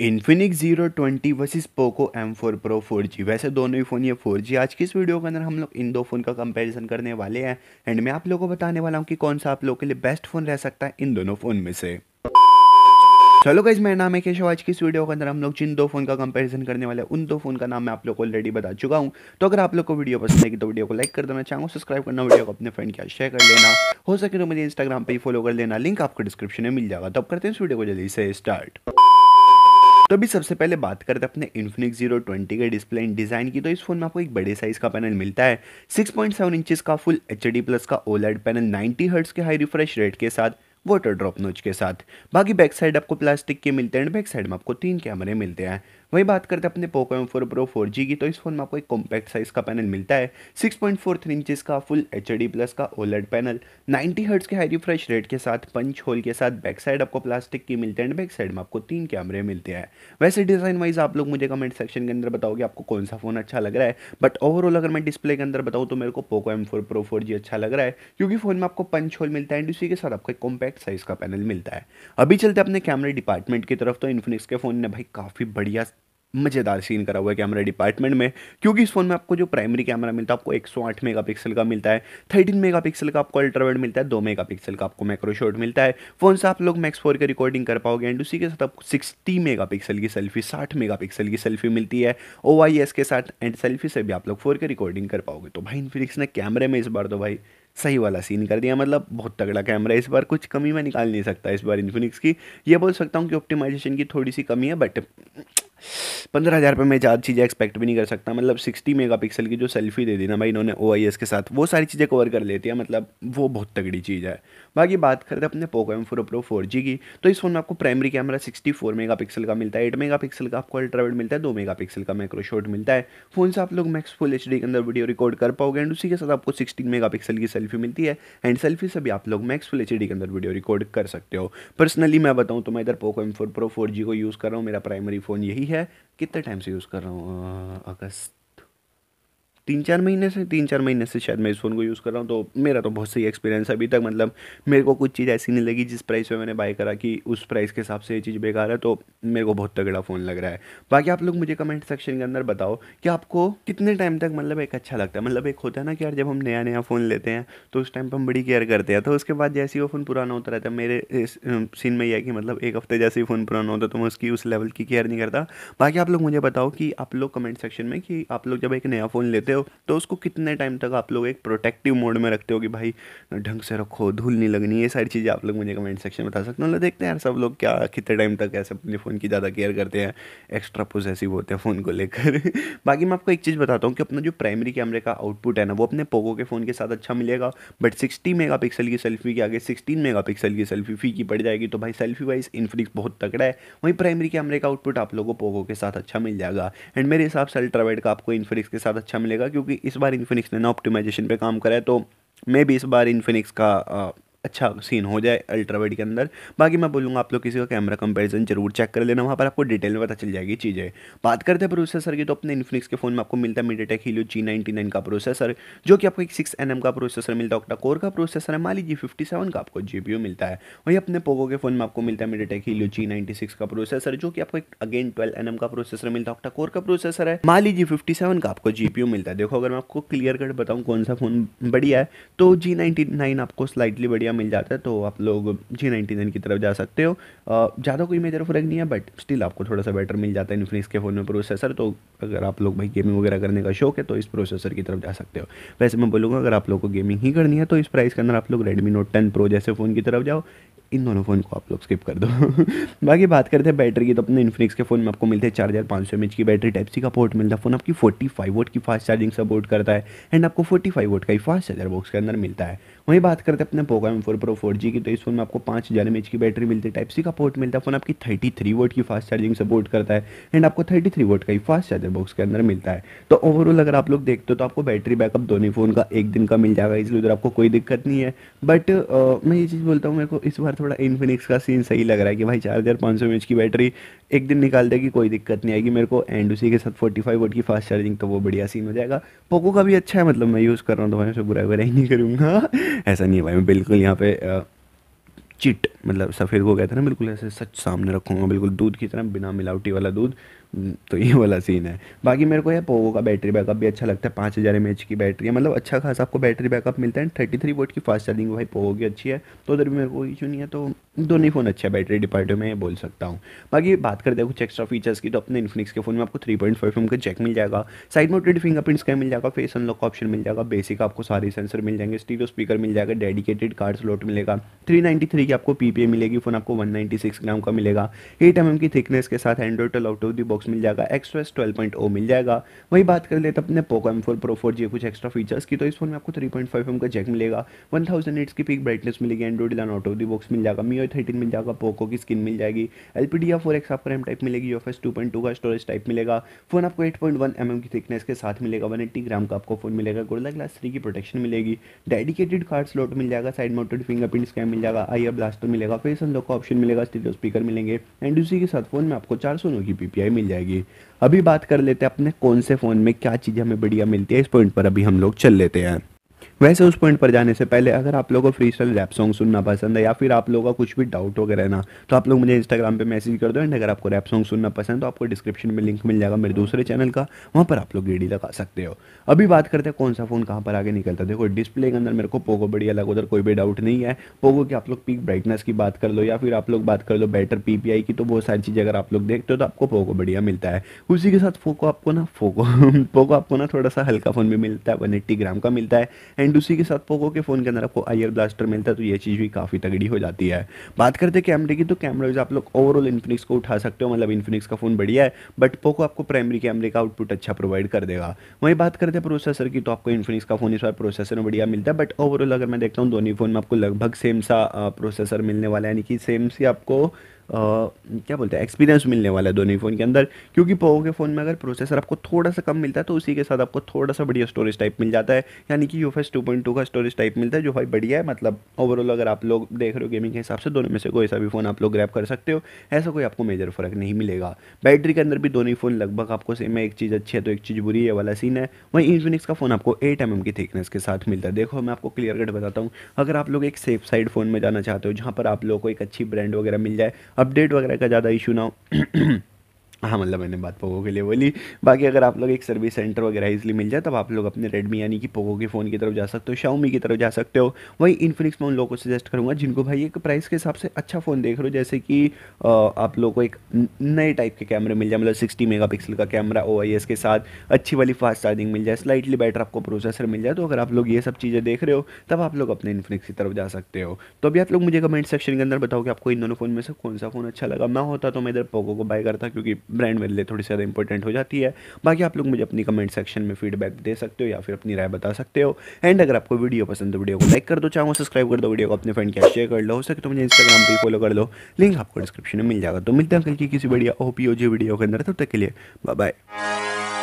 Infinix zero twenty versus Poco M four pro four G वैसे दोनों ही phone ये four G आज की इस वीडियो के अंदर हम लोग इन दो फ़ोन का कंपैरिजन करने वाले हैं एंड मैं आप लोगों को बताने वाला हूँ कि कौन सा आप लोगों के लिए बेस्ट फ़ोन रह सकता है इन दोनों फ़ोन में से चलो गाइज मेरा नाम है केशव आज की इस वीडियो के अंदर हम लोग जिन दो फोन का कंपैरिजन करने वाले हैं उन दो फोन का नाम मैं आप लोग को ऑलरेडी बता चुका हूँ तो अगर आप लोग को वीडियो पसंद आएगी तो वीडियो को लाइक कर देना चाहूँगा सब्सक्राइब तो करना वीडियो को अपने फ्रेंड के साथ शेयर कर लेना हो सके तो मुझे इंस्टाग्राम पर ही फॉलो कर लेना लिंक आपको डिस्क्रिप्शन में मिल जाएगा तो अब करते हैं इस वीडियो को जल्दी से स्टार्ट तो अभी सबसे पहले बात करते हैं अपने इन्फिनिक्स जीरो ट्वेंटी के डिस्प्ले इन डिज़ाइन की तो इस फोन में आपको एक बड़े साइज़ का पैनल मिलता है 6.7 इंचेस का फुल एच प्लस का ओलेड पैनल 90 हर्ट्स के हाई रिफ्रेश रेट के साथ वाटर ड्रॉप नोच के साथ बाकी बैक साइड आपको प्लास्टिक के मिलते हैं बैक साइड में आपको तीन कैमरे मिलते हैं वहीं बात करते हैं अपने Poco M four pro four G की तो इस फोन में आपको एक कॉम्पैक्ट साइज का पैनल मिलता है six point four three inches का फुल एच प्लस का ओलेड पैनल नाइनटी हर्ट्स के हाई रिफ्रेश रेट के साथ पंच होल के साथ बैक साइड आपको प्लास्टिक की मिलते हैं एंड बैक साइड में आपको तीन कैमरे मिलते हैं वैसे डिज़ाइन वाइज आप लोग मुझे कमेंट सेक्शन के अंदर बताओगे आपको कौन सा फ़ोन अच्छा लग रहा है बट ओवरऑल अगर मैं डिस्प्ले के अंदर बताऊँ तो मेरे को Poco M four pro four G अच्छा लग रहा है क्योंकि फ़ोन में आपको पंच होल मिलता है एंड उसी के साथ आपको एक कॉम्पैक्ट साइज़ का पैनल मिलता है अभी चलते अपने कैमरे डिपार्टमेंट की तरफ तो इन्फिनिक्स के फ़ोन ने भाई काफ़ी बढ़िया मज़ेदार सीन करा हुआ है कैमरा डिपार्टमेंट में क्योंकि इस फ़ोन में आपको जो प्राइमरी कैमरा मिलता है आपको 108 मेगापिक्सल का मिलता है 13 मेगापिक्सल का आपको अल्ट्रावेड मिलता है 2 मेगापिक्सल का आपको मैक्रो शॉट मिलता है फ़ोन से आप लोग मैक्स फोर की रिकॉर्डिंग कर पाओगे एंड उसी के साथ आपको सिक्सटी मेगा की सेल्फी साठ मेगा की सेल्फी मिलती है ओ के साथ एंड सेल्फी से भी आप लोग फोर की रिकॉर्डिंग कर पाओगे तो भाई इन्फिनिक्स ने कैमरे में इस बार तो भाई सही वाला सीन कर दिया मतलब बहुत तगड़ा कैमरा है इस बार कुछ कमी मैं निकाल नहीं सकता इस बार इन्फिनिक्स की ये बोल सकता हूँ कि ऑप्टिमाइजेशन की थोड़ी सी कमी है बट पंद्रह हज़ार रुपये मैं ज़्यादा चीज़ें एक्सपेक्ट भी नहीं कर सकता मतलब सिक्सटी मेगा पिक्सल की जो सेल्फी दे दी ना भाई इन्होंने ओ आई एस के साथ वो सारी चीज़ें कवर कर लेती है मतलब वो बहुत तगड़ी चीज़ है बाकी बात करें अपने Poco M four pro four G की तो इस फ़ोन में आपको primary camera sixty four mega pixel का मिलता है एट मेगा पिक्सल का आपको अल्ट्रावेड मिलता है दो मेगा पिक्सल का माइक्रो शॉट मिलता है फ़ोन से आप लोग मैक्स फुल एच डी के अंदर वीडियो रिकॉर्ड कर पाओगे एंड उसी के साथ आपको सिक्सटीन मेगा पिक्सल की सेल्फी मिलती है एंड सेल्फी से भी आप लोग मैक्स फुल एच डी के अंदर वीडियो रिकॉर्ड कर सकते हो पर्सनली मैं बताऊँ तो मैं इधर Poco M four pro four G को यूज़ कर रहा हूँ मेरा प्राइमरी फ़ोन यही है कितने टाइम से यूज़ कर रहा हूँ अगस्त तीन चार महीने से तीन चार महीने से शायद मैं इस फ़ोन को यूज़ कर रहा हूँ तो मेरा तो बहुत सही एक्सपीरियंस है अभी तक मतलब मेरे को कुछ चीज़ ऐसी नहीं लगी जिस प्राइस में मैंने बाय करा कि उस प्राइस के हिसाब से ये चीज़ बेकार है तो मेरे को बहुत तगड़ा फ़ोन लग रहा है बाकी आप लोग मुझे कमेंट सेक्शन के अंदर बताओ कि आपको कितने टाइम तक मतलब एक अच्छा लगता है मतलब एक होता है ना कि यार जब हम नया नया फ़ोन लेते हैं तो उस टाइम पर हम बड़ी केयर करते हैं तो उसके बाद जैसे ही वो फ़ोन पुराना होता रहता है मेरे इस सीन में यह है कि मतलब एक हफ्ते जैसे ही फ़ोन पुराना होता तो मैं उसकी उस लेवल की केयर नहीं करता बाकी आप लोग मुझे बताओ कि आप लोग कमेंट सेक्शन में कि आप लोग जब एक नया फ़ोन लेते हो हो तो उसको कितने टाइम तक आप लोग एक प्रोटेक्टिव मोड में रखते हो कि भाई ढंग से रखो धूल नहीं लगनी ये सारी चीज़ें आप लोग मुझे कमेंट सेक्शन में बता सकते हो मतलब देखते हैं यार सब लोग क्या कितने टाइम तक ऐसे अपने फ़ोन की ज़्यादा केयर करते हैं एक्स्ट्रा पोजेसिव होते हैं फ़ोन को लेकर बाकी मैं आपको एक चीज़ बताता हूँ कि अपना जो प्राइमरी कैमरे का आउटपुट है ना वो अपने पोगो के फ़ोन के साथ अच्छा मिलेगा बट सिक्सटी मेगा की सेल्फी के आगे सिक्सटीन मेगा की सेल्फी फी की पड़ जाएगी तो भाई सेल्फी वाइज इनफ्लिक्स बहुत तकड़ा है वहीं प्राइमरी कैमरे का आउटपुट आप लोगों को पोगो के साथ अच्छा मिल जाएगा एंड मेरे हिसाब से अल्ट्रावेड का आपको इनफ्लिक्स के साथ अच्छा मिलेगा क्योंकि इस बार इन्फिनिक्स ने ना ऑप्टिमाइजेशन पे काम करा है तो मे भी इस बार इन्फिनिक्स का अच्छा सीन हो जाए अल्ट्रा वाइड के अंदर बाकी मैं बोलूँगा आप लोग किसी का कैमरा कंपैरिजन जरूर चेक कर लेना वहाँ पर आपको डिटेल में पता चल जाएगी चीज़ें बात करते हैं प्रोसेसर की तो अपने इन्फिनिक्स के फ़ोन में आपको मिलता है Tek Helio G ninety nine का प्रोसेसर जो कि आपको एक सिक्स एन का प्रोसेसर मिलता है ऑक्टा कोर का प्रोसेसर है मान लीजिए फिफ्टी सेवन का आपको जी मिलता है वहीं अपने पोगो के फ़ोन में आपको मिलता है Tek Helio G ninety six का प्रोसेसर जो कि आपको एक अगेन ट्वेल्व एन का प्रोसेसर मिलता है ऑक्टा कोर का प्रोसेसर है मान लीजिए फिफ्टी सेवन का आपको जी मिलता है देखो अगर मैं आपको क्लियर कट बताऊँ कौन सा फ़ोन बढ़िया है तो जी नाइनटी नाइन आपको स्लाइटली बढ़िया बढ़िया मिल जाता है तो आप लोग जी नाइनटी नाइन की तरफ जा सकते हो ज़्यादा कोई मेजर फ़र्क नहीं है बट स्टिल आपको थोड़ा सा बेटर मिल जाता है इन्फिनिक्स के फ़ोन में प्रोसेसर तो अगर आप लोग भाई गेमिंग वगैरह करने का शौक है तो इस प्रोसेसर की तरफ जा सकते हो वैसे मैं बोलूँगा अगर आप लोग को गेमिंग ही करनी है तो इस प्राइस के अंदर आप लोग रेडमी नोट टेन प्रो जैसे फ़ोन की तरफ जाओ इन दोनों फ़ोन को आप लोग स्किप कर दो बाकी बात करते हैं बैटरी की तो अपने इन्फिनिक्स के फ़ोन में आपको मिलते हैं चार हज़ार पाँच सौ एम की बैटरी टाइप सी का पोर्ट मिलता है फ़ोन आपकी फोर्टी फाइव वोट की फास्ट चार्जिंग सपोर्ट करता है एंड आपको फोर्टी फाइव वोट का ही फास्ट चार्जर बॉक्स के अंदर मिलता है वहीं बात करते हैं अपने Poco M four pro four G की तो इस फोन में आपको पाँच हज़ार एम एच की बैटरी मिलती है टाइप सी का पोर्ट मिलता है फोन आपकी थर्टी थ्री वोट की फास्ट चार्जिंग सपोर्ट करता है एंड आपको थर्टी थ्री वोट का ही फास्ट चार्जर बॉक्स के अंदर मिलता है तो ओवरऑल अगर आप लोग देखते हो तो आपको बैटरी बैकअप दोनों फ़ोन का एक दिन का मिल जाएगा इसलिए उधर आपको कोई दिक्कत नहीं है बट मैं ये चीज़ बोलता हूँ मेरे को इस बार थोड़ा इन्फिनिक्स का सीन सही लग रहा है कि भाई चार हज़ार पाँच सौ एम एच की बैटरी एक दिन निकाल देगी कोई दिक्कत नहीं आएगी मेरे को एंड उसी के साथ फोर्टी फाइव वोट की फास्ट चार्जिंग तो वो बढ़िया सीन हो जाएगा पोको का भी अच्छा है मतलब मैं यूज़ कर रहा हूँ तो मैं उसे बुरा वगैरह ही नहीं करूँगा ऐसा नहीं है भाई मैं बिल्कुल यहाँ पे चिट मतलब सफ़ेद को कहते हैं ना बिल्कुल ऐसे सच सामने रखूँगा बिल्कुल दूध की तरह बिना मिलावटी वाला दूध हम्म, तो ये वाला सीन है बाकी मेरे को यह पोवो का बैटरी बैकअप भी अच्छा लगता है पाँच हज़ार एम एच की बैटरी है मतलब अच्छा खासा आपको बैटरी बैकअप मिलता है थर्टी थ्री वोट की फास्ट चार्जिंग भाई पोवो की अच्छी है तो उधर भी मेरे को इशू नहीं है तो दोनों ही फ़ोन अच्छा है बैटरी डिपार्टमेंट में बोल सकता हूँ बाकी बात करते हैं कुछ एक्स्ट्रा फीचर्स की तो अपने इन्फिनिक्स के फोन में आपको थ्री पॉइंट फाइव एम का जैक मिल जाएगा साइड मोटेड फिंगरप्रिंट्स का मिल जाएगा फेस अनलॉक का ऑप्शन मिल जाएगा बेसिक आपको सारे सेंसर मिल जाएंगे स्टीरियो स्पीकर मिल जाएगा डेडिकेटेड कार्ड स्लॉट मिलेगा थ्री नाइन्टी थ्री की आपको पी मिलेगी फ़ोन आपको वन नाइन्टी सिक्स ग्राम का मिलेगा एट एम की थिकनेस के साथ एंड्रॉइड टल आउट ऑफ बॉक्स मिल जाएगा एक्सप्रेस ट्वेल्व पॉइंट ओ मिल जाएगा वही बात कर लेते अपने Poco M four pro four G कुछ एक्स्ट्रा फीचर्स की तो इस फोन में आपको थ्री पॉइंट फाइव एम का जैक मिलेगा वन थाउजेंड एट्स की पिक ब्राइटनेस मिलेगी Android line out of the box मिल जाएगा मी थर्टीन मिल जाएगा पोको की स्किन मिल जाएगी एल पी डी या फोर एक्स आपको रैम टाइप मिलेगी U S two point two का स्टोरेज टाइप मिलेगा फोन आपको eight point one M M की थिकनेस के साथ मिलेगा वन एट्टी ग्राम का आपको फोन मिलेगा गोरला ग्लास थ्री की प्रोटेक्शन मिलेगी डेडिकेटेड कार्ड स्लॉट मिल जाएगा साइड माउंटेड फिंगरप्रिंट स्कैन मिल जाएगा आई ब्लास्टर मिलेगा फेस अनलॉक का ऑप्शन मिलेगा स्टीरियो स्पीकर मिलेंगे एंड उसी के साथ फोन में आपको चार सौ नौ की पीपीआई मिल जाएगी अभी बात कर लेते हैं अपने कौन से फ़ोन में क्या चीज़ें हमें बढ़िया मिलती है इस पॉइंट पर अभी हम लोग चल लेते हैं वैसे उस पॉइंट पर जाने से पहले अगर आप लोगों को फ्री स्टाइल रैप सॉन्ग सुनना पसंद है या फिर आप लोगों का कुछ भी डाउट वगैरह ना तो आप लोग मुझे इंस्टाग्राम पे मैसेज कर दो एंड अगर आपको रैप सॉन्ग सुनना पसंद है तो आपको डिस्क्रिप्शन में लिंक मिल जाएगा मेरे दूसरे चैनल का वहाँ पर आप लोग गेडी लगा सकते हो अभी बात करते हैं कौन सा फ़ोन कहाँ पर आगे निकलता है देखो डिस्प्ले के अंदर मेरे को पोगो बढ़िया लगा उधर कोई भी डाउट नहीं है पोगो की आप लोग पीक ब्राइटनेस की बात कर लो या फिर आप लोग बात कर लो बेटर पीपीआई की तो बहुत सारी चीज़ें अगर आप लोग देखते हो तो आपको पोगो बढ़िया मिलता है उसी के साथ फोको आपको ना फोको पोको आपको ना थोड़ा सा हल्का फ़ोन भी मिलता है वन ग्राम का मिलता है एंड उसी के साथ पोको के फ़ोन के अंदर आपको आईआर ब्लास्टर मिलता है तो ये चीज़ भी काफ़ी तगड़ी हो जाती है बात करते हैं कैमरे की तो कैमरे आप लोग ओवरऑल इन्फिनिक्स को उठा सकते हो मतलब इन्फिनिक्स का फ़ोन बढ़िया है बट पोको आपको प्राइमरी कैमरे का आउटपुट अच्छा प्रोवाइड कर देगा वहीं बात करते हैं प्रोसेसर की तो आपको इन्फिनिक्स का फ़ोन इस बार प्रोसेसर बढ़िया मिलता है बट ओवरऑल अगर मैं देखता हूँ दोनों फ़ोन में आपको लगभग सेम सा प्रोसेसर मिलने वाला है यानी कि सेम सी आपको क्या बोलते हैं एक्सपीरियंस मिलने वाला है दोनों ही फ़ोन के अंदर क्योंकि पोवो के फ़ोन में अगर प्रोसेसर आपको थोड़ा सा कम मिलता है तो उसी के साथ आपको थोड़ा सा बढ़िया स्टोरेज टाइप मिल जाता है यानी कि U S two point two का स्टोरेज टाइप मिलता है जो भाई बढ़िया है मतलब ओवरऑल अगर आप लोग देख रहे हो गेमिंग के हिसाब से दोनों में से कोई सा भी फ़ोन आप लोग ग्रैप कर सकते हो ऐसा कोई आपको मेजर फ़र्क नहीं मिलेगा बैटरी के अंदर भी दोनों ही फ़ोन लगभग आपको सेम है एक चीज़ अच्छी है तो एक चीज़ बुरी है वाला सीन है वहीं इंजोनिक्स का फ़ोन आपको एट एम की थिकनेस के साथ मिलता है देखो मैं आपको क्लियर कट बताता हूँ अगर आप लोग एक सेफ साइड फ़ोन में जाना चाहते हो जहाँ पर आप लोग को एक अच्छी ब्रांड वगैरह मिल जाए अपडेट वगैरह का ज़्यादा इशू ना हो हाँ मतलब मैंने बात पोगो के लिए बोली बाकी अगर आप लोग एक सर्विस सेंटर वगैरह इसलिए मिल जाए तब आप लोग अपने रेडमी यानी कि पोगो के फ़ोन की तरफ जा सकते हो शाओमी की तरफ जा सकते हो वही इन्फिनिक्स मैं उन लोगों को सजेस्ट करूँगा जिनको भाई एक प्राइस के हिसाब से अच्छा फ़ोन देख रहे हो जैसे कि आप लोग को एक नए टाइप के कैमरे मिल जाए मतलब सिक्सटी मेगा का कैमरा ओ के साथ अच्छी वाली फास्ट चार्जिंग मिल जाए स्लाइटली बेटर आपको प्रोसेसर मिल जाए तो अगर आप लोग ये सब चीज़ें देख रहे हो तब आप लोग अपने इन्फिनिक्स की तरफ जा सकते हो तो अभी आप लोग मुझे कमेंट सेक्शन के अंदर बताओ कि आपको इन दोनों फ़ोन में से कौन सा फ़ोन अच्छा लगा मैं होता तो मैं इधर पोगो को बाय करता क्योंकि ब्रांड लिए थोड़ी ज़्यादा इंपॉर्टेंट हो जाती है बाकी आप लोग मुझे अपनी कमेंट सेक्शन में फीडबैक दे सकते हो या फिर अपनी राय बता सकते हो एंड अगर आपको वीडियो पसंद तो वीडियो को लाइक कर दो चाहो सब्सक्राइब कर दो वीडियो को अपने फ्रेंड के शेयर कर लो हो सके तो मुझे इंस्टाग्राम पर फॉलो कर लो लिंक आपको डिस्क्रिप्शन में मिल जाएगा तो मिलते हैं कल की किसी बढ़िया ओ वीडियो के अंदर तब तक के लिए बाय बाय